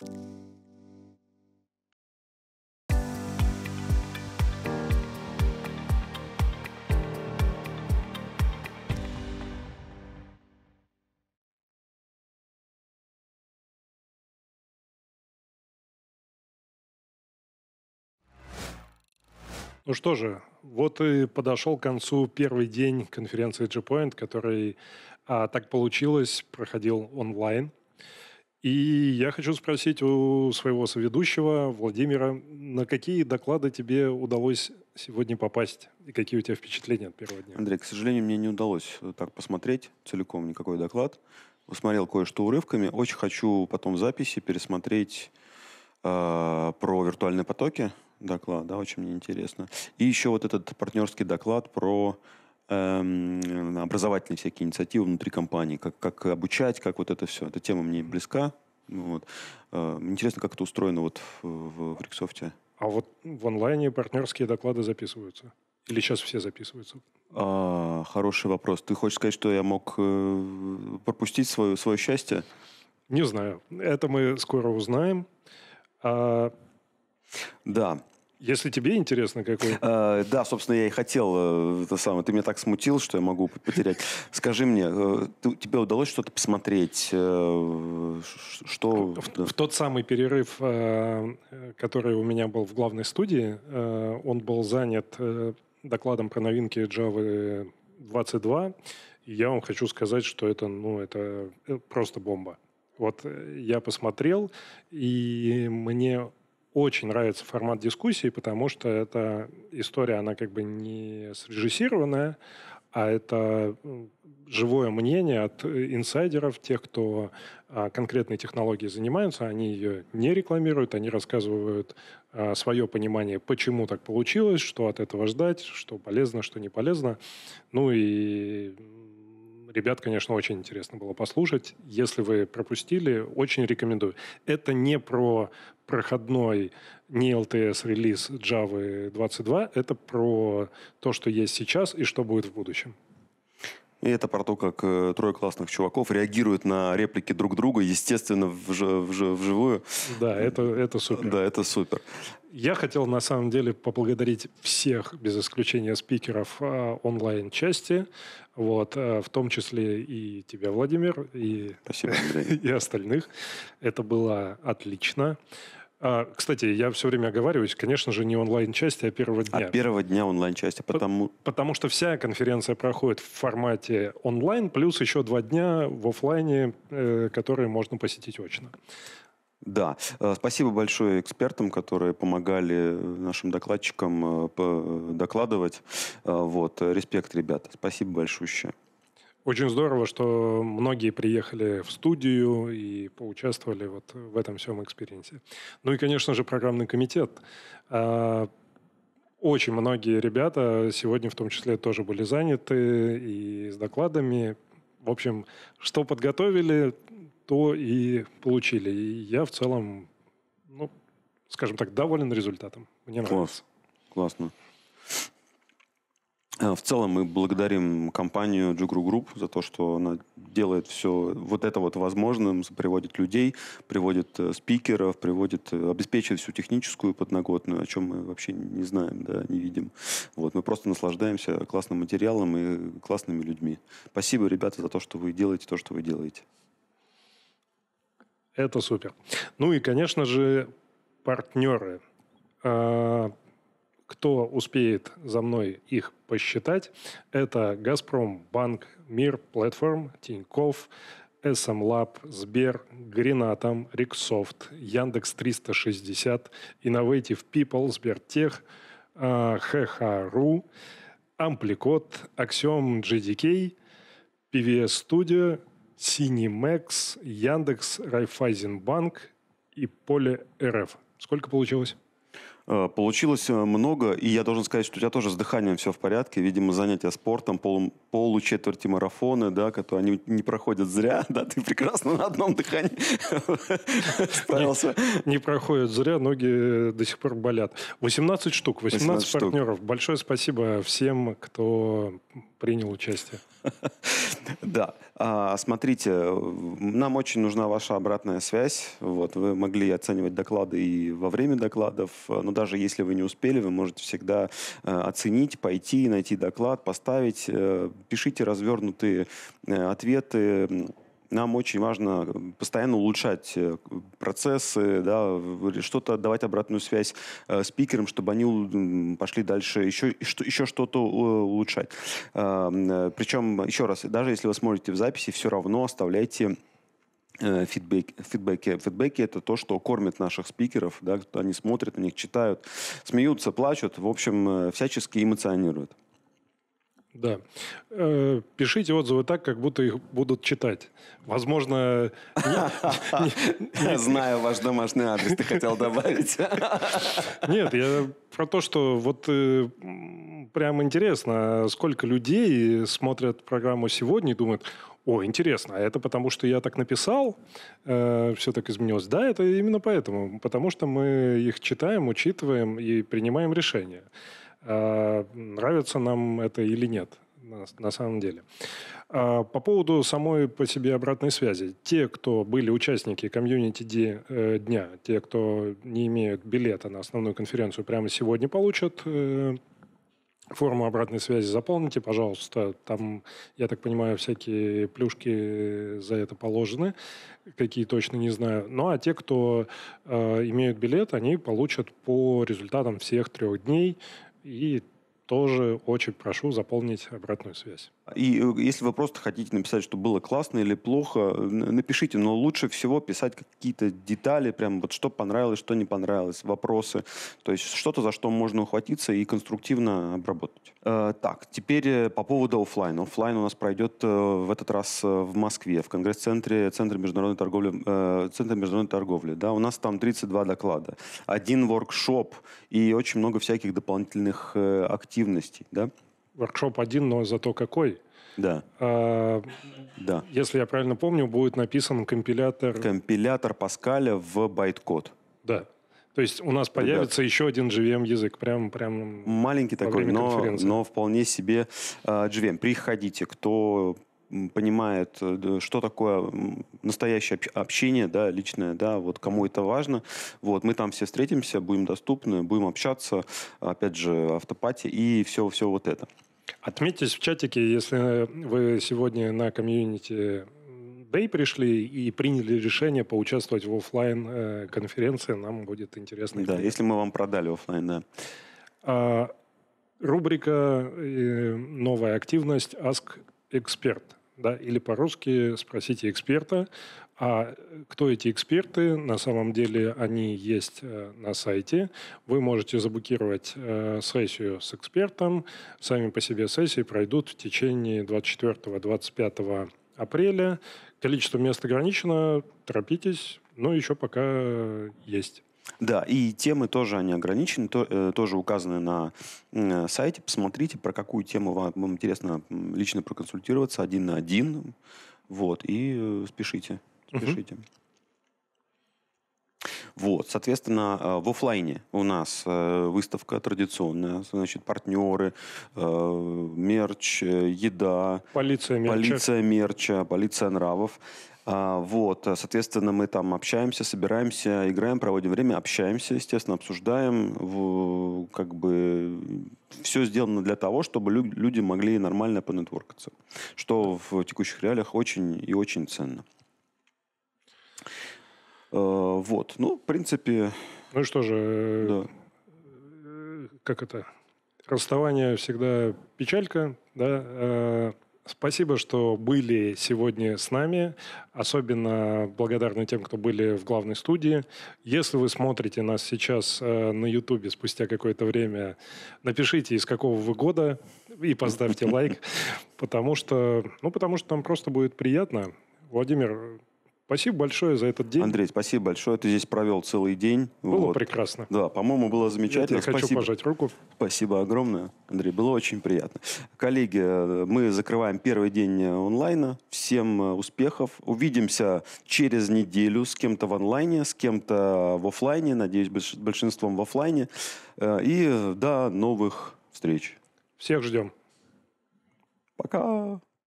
Ну что же, вот и подошел к концу первый день конференции G-Point, который а, так получилось, проходил онлайн. И я хочу спросить у своего соведущего Владимира, на какие доклады тебе удалось сегодня попасть и какие у тебя впечатления от первого дня? Андрей, к сожалению, мне не удалось так посмотреть целиком никакой доклад. Усмотрел кое-что урывками. Очень хочу потом записи пересмотреть э, про виртуальные потоки доклад, да, очень мне интересно. И еще вот этот партнерский доклад про Эм, образовательные всякие инициативы внутри компании, как, как обучать, как вот это все. Эта тема мне близка. Вот. Эм, интересно, как это устроено вот в, в, в Риксофте. А вот в онлайне партнерские доклады записываются? Или сейчас все записываются? А, хороший вопрос. Ты хочешь сказать, что я мог э, пропустить свое, свое счастье? Не знаю. Это мы скоро узнаем. А... Да. Если тебе интересно, какой. А, да, собственно, я и хотел э, это самое. Ты меня так смутил, что я могу потерять. Скажи мне, э, ты, тебе удалось что-то посмотреть? Что? В, в тот самый перерыв, который у меня был в главной студии, он был занят докладом про новинки Java 22. И я вам хочу сказать, что это, ну, это просто бомба. Вот я посмотрел, и мне очень нравится формат дискуссии, потому что эта история, она как бы не срежиссированная, а это живое мнение от э, инсайдеров, тех, кто а, конкретной технологией занимаются, они ее не рекламируют, они рассказывают а, свое понимание, почему так получилось, что от этого ждать, что полезно, что не полезно. Ну и Ребят, конечно, очень интересно было послушать. Если вы пропустили, очень рекомендую. Это не про проходной не LTS релиз Java 22, это про то, что есть сейчас и что будет в будущем. И это про то, как э, трое классных чуваков реагируют на реплики друг друга, естественно, вж, вж, вживую. Да, это, это супер. Да, это супер. Я хотел на самом деле поблагодарить всех, без исключения спикеров а, онлайн-части, вот, а, в том числе и тебя, Владимир, и, Спасибо, и остальных. Это было отлично. А, кстати, я все время оговариваюсь, конечно же, не онлайн-части, а первого дня. А первого дня онлайн-части, потому... Потому что вся конференция проходит в формате онлайн, плюс еще два дня в офлайне, э, которые можно посетить очно. Да, э, спасибо большое экспертам, которые помогали э, нашим докладчикам докладывать. Вот, респект, ребята, спасибо большое. Очень здорово, что многие приехали в студию и поучаствовали вот в этом всем экспириенсе. Ну и, конечно же, программный комитет. А, очень многие ребята сегодня в том числе тоже были заняты и с докладами. В общем, что подготовили, то и получили. И я в целом, ну, скажем так, доволен результатом. Мне нравится. Класс. Классно. Э, в целом мы благодарим компанию Джигру Групп за то, что она делает все вот это вот возможным, приводит людей, приводит э, спикеров, приводит, э, обеспечивает всю техническую подноготную, о чем мы вообще не знаем, да, не видим. Вот, мы просто наслаждаемся классным материалом и классными людьми. Спасибо, ребята, за то, что вы делаете то, что вы делаете. Это супер. Ну и, конечно же, партнеры. А, кто успеет за мной их посчитать, это «Газпром», «Банк», «Мир», «Платформ», Тиньков, SM Lab, Сбер, Гренатом, Риксофт, Яндекс 360, Innovative People, Сбертех, ХХ.ру, Ампликод, Axiom GDK, PVS Studio, Cinemax, Яндекс, Райфайзенбанк и Поле РФ. Сколько получилось? Э, получилось э, много, и я должен сказать, что у тебя тоже с дыханием все в порядке. Видимо, занятия спортом, полу, получетверти марафоны, да, которые они не проходят зря, да, ты прекрасно на одном дыхании справился. Не, проходят зря, ноги э, до сих пор болят. 18 штук, 18, партнеров. Большое спасибо всем, кто принял участие. Да. А, смотрите, нам очень нужна ваша обратная связь. Вот, вы могли оценивать доклады и во время докладов, э, но даже если вы не успели, вы можете всегда э, оценить, пойти, найти доклад, поставить. Э, пишите развернутые ответы, нам очень важно э, постоянно улучшать э, процессы, да, что-то давать обратную связь э, спикерам, чтобы они пошли дальше, еще, что еще что-то э, улучшать. Э, причем, еще раз, даже если вы смотрите в записи, все равно оставляйте фидбэки. Фидбэки, фидбэки это то, что кормит наших спикеров, да, они смотрят на них, читают, смеются, плачут, в общем, всячески эмоционируют. Да. Э, пишите отзывы так, как будто их будут читать. Возможно... Знаю ваш домашний адрес, ты хотел добавить. Нет, я про то, что вот э, прям интересно, сколько людей смотрят программу сегодня и думают, о, интересно, а это потому, что я так написал, э, все так изменилось. Да, это именно поэтому, потому что мы их читаем, учитываем и принимаем решения. А, нравится нам это или нет на, самом деле. А, по поводу самой по себе обратной связи. Те, кто были участники комьюнити э, дня, те, кто не имеют билета на основную конференцию, прямо сегодня получат э, форму обратной связи заполните, пожалуйста. Там, я так понимаю, всякие плюшки за это положены, какие точно не знаю. Ну а те, кто э, имеют билет, они получат по результатам всех трех дней и тоже очень прошу заполнить обратную связь. И э, если вы просто хотите написать, что было классно или плохо, напишите, но лучше всего писать какие-то детали, прям вот что понравилось, что не понравилось, вопросы. То есть что-то, за что можно ухватиться и конструктивно обработать. Э, так, теперь э, по поводу офлайн. Офлайн у нас пройдет э, в этот раз в Москве, в Конгресс-центре Центра международной торговли. Э, Центра международной торговли да, у нас там 32 доклада, один воркшоп и очень много всяких дополнительных э, активностей. Да? Воркшоп один, но зато какой. Да. А, да. Если я правильно помню, будет написан компилятор... Компилятор Паскаля в байткод. Да. То есть у нас появится Ребят, еще один GVM язык, прям, прям маленький такой, но, но вполне себе а, GVM. Приходите, кто понимает, э, что такое настоящее общение, да, личное, да, вот кому это важно. Вот, мы там все встретимся, будем доступны, будем общаться, опять же, автопати и все, все вот это. Отметьтесь в чатике, если э, вы сегодня на комьюнити э, Day пришли и приняли решение поучаствовать в офлайн э, конференции, нам будет интересно. Да, если мы вам продали офлайн, да. А, рубрика «Новая активность. Ask Expert» да, или по-русски спросите эксперта, а кто эти эксперты, на самом деле они есть э, на сайте, вы можете заблокировать э, сессию с экспертом, сами по себе сессии пройдут в течение 24-25 апреля, количество мест ограничено, торопитесь, но ну, еще пока есть. Да, и темы тоже они ограничены, то, э, тоже указаны на э, сайте. Посмотрите, про какую тему вам, вам интересно лично проконсультироваться один на один. Вот, и э, спешите, спешите. Угу. Вот, соответственно, э, в офлайне у нас э, выставка традиционная, значит, партнеры, э, мерч, еда, полиция мерча, полиция, мерча, полиция нравов. А, вот, э, соответственно, мы там общаемся, собираемся, играем, проводим время, общаемся, естественно, обсуждаем. Как бы все сделано для того, чтобы люди могли нормально понетворкаться, что в текущих реалиях очень и очень ценно. А, вот, ну, в принципе... Ну и что же, да. Э, э, как это? Расставание всегда печалька, да? А Спасибо, что были сегодня с нами. Особенно благодарны тем, кто были в главной студии. Если вы смотрите нас сейчас э, на YouTube спустя какое-то время, напишите, из какого вы года, и поставьте лайк, потому что, ну, потому что нам просто будет приятно. Владимир, Спасибо большое за этот день. Андрей, спасибо большое. Ты здесь провел целый день. Было вот. прекрасно. Да, по-моему, было замечательно. Я спасибо. хочу пожать руку. Спасибо огромное, Андрей. Было очень приятно. Коллеги, мы закрываем первый день э, онлайна. Всем э, успехов. Увидимся через неделю с кем-то в онлайне, с кем-то в офлайне. Надеюсь, большинством в офлайне. Э, и до новых встреч. Всех ждем. Пока.